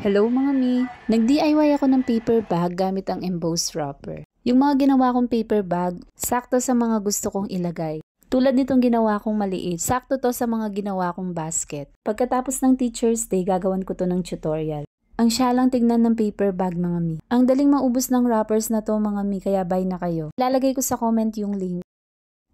Hello mga mi! Nag-DIY ako ng paper bag gamit ang embossed wrapper. Yung mga ginawa kong paper bag, sakto sa mga gusto kong ilagay. Tulad nitong ginawa kong maliit, sakto to sa mga ginawa kong basket. Pagkatapos ng Teacher's Day, gagawan ko to ng tutorial. Ang siya lang tignan ng paper bag mga mi. Ang daling maubos ng wrappers na to mga mi, kaya buy na kayo. Lalagay ko sa comment yung link.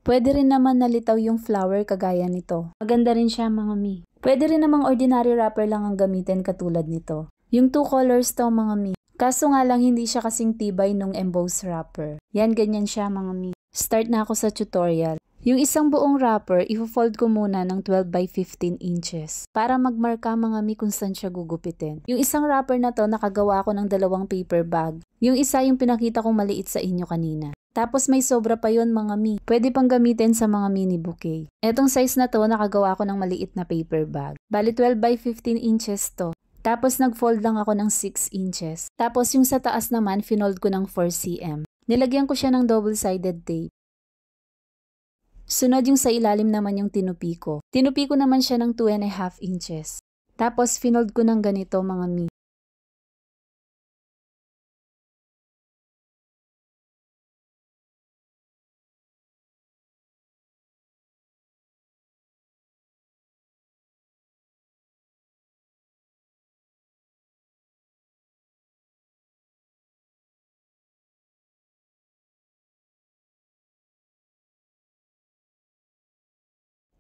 Pwede rin naman nalitaw yung flower kagaya nito. Maganda rin siya mga mi. Pwede rin namang ordinary wrapper lang ang gamitin katulad nito. Yung two colors to mga mi. Kaso nga lang hindi siya kasing tibay nung embossed wrapper. Yan ganyan siya mga mi. Start na ako sa tutorial. Yung isang buong wrapper, ifo-fold ko muna ng 12 by 15 inches para magmarka mga mi kung saan siya gugupitin. Yung isang wrapper na to, nakagawa ako ng dalawang paper bag. Yung isa yung pinakita kong maliit sa inyo kanina. Tapos may sobra pa yon mga mi. Pwede pang gamitin sa mga mini bouquet. Etong size na to, nakagawa ako ng maliit na paper bag. Bali 12 by 15 inches to. Tapos nag-fold lang ako ng 6 inches. Tapos yung sa taas naman, finold ko ng 4 cm. Nilagyan ko siya ng double-sided tape. Sunod yung sa ilalim naman yung tinupi ko. Tinupi ko naman siya ng 2 and a half inches. Tapos finold ko ng ganito mga mi.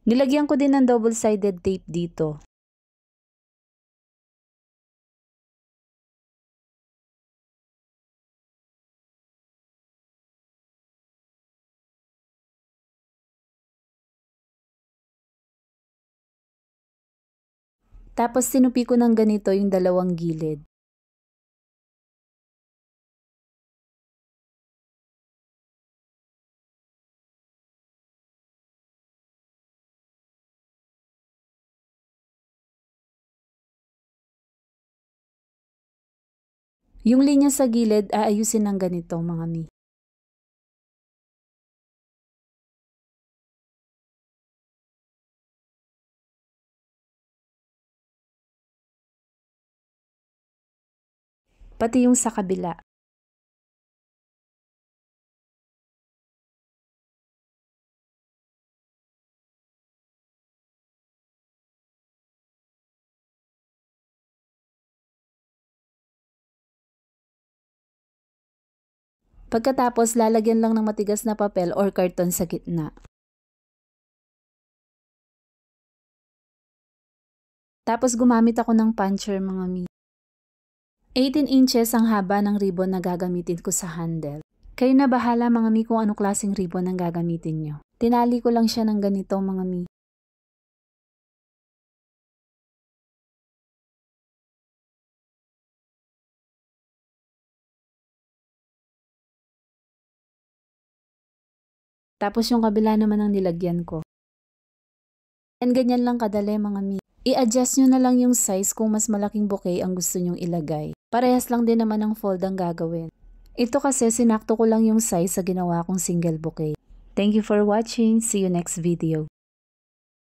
Nilagyan ko din ng double-sided tape dito. Tapos sinupi ko ng ganito yung dalawang gilid. Yung linya sa gilid, aayusin ng ganito mga mi. Pati yung sa kabila. Pagkatapos lalagyan lang ng matigas na papel or karton sa gitna. Tapos gumamit ako ng puncher mga mi. 18 inches ang haba ng ribbon na gagamitin ko sa handle. Kayo na bahala mga mi kung anong klaseng ribbon ang gagamitin nyo. Tinali ko lang siya ng ganito mga mi. Tapos yung kabila naman ang nilagyan ko. And ganyan lang kadali mga mi. I-adjust nyo na lang yung size kung mas malaking bouquet ang gusto nyong ilagay. Parehas lang din naman ang fold ang gagawin. Ito kasi sinakto ko lang yung size sa ginawa kong single bouquet. Thank you for watching. See you next video.